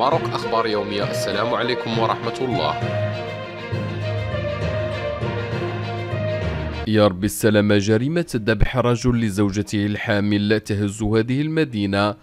ماروك أخبار يومية السلام عليكم ورحمة الله يا رب السلامة جريمة ذبح رجل لزوجته الحامل تهز هذه المدينة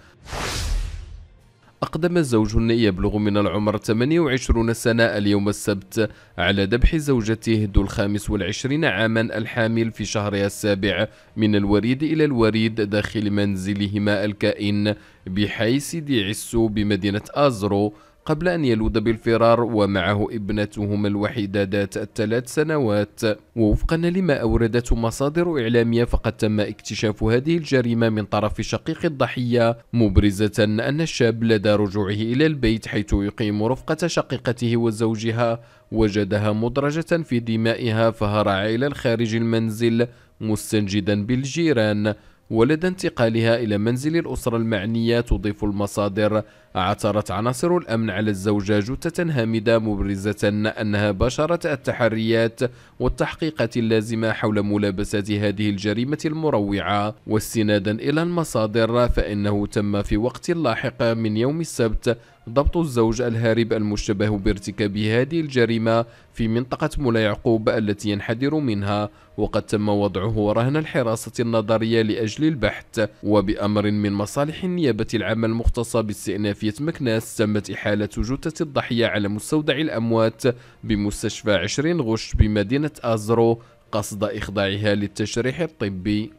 أقدم زوج يبلغ من العمر 28 سنة اليوم السبت على ذبح زوجته ذو الخامس والعشرين عاما الحامل في شهرها السابع من الوريد إلى الوريد داخل منزلهما الكائن بحي سيدي عسو بمدينة آزرو قبل أن يلوذ بالفرار ومعه ابنتهما الوحيدة ذات الثلاث سنوات ووفقا لما أوردته مصادر إعلامية فقد تم اكتشاف هذه الجريمة من طرف شقيق الضحية مبرزة أن الشاب لدى رجوعه إلى البيت حيث يقيم رفقة شقيقته وزوجها وجدها مدرجة في دمائها فهرع إلى الخارج المنزل مستنجدا بالجيران ولدى انتقالها إلى منزل الأسرة المعنية تضيف المصادر عثرت عناصر الأمن على الزوجة جثة هامدة مبرزة أنها باشرت التحريات والتحقيقات اللازمة حول ملابسات هذه الجريمة المروعة واستنادا إلى المصادر فإنه تم في وقت لاحق من يوم السبت ضبط الزوج الهارب المشتبه بارتكاب هذه الجريمة في منطقة مولا يعقوب التي ينحدر منها وقد تم وضعه رهن الحراسة النظرية لأجل البحث وبأمر من مصالح النيابة العامة المختصة باستئنافية مكناس تمت إحالة جثة الضحية على مستودع الأموات بمستشفى عشرين غش بمدينة أزرو قصد إخضاعها للتشريح الطبي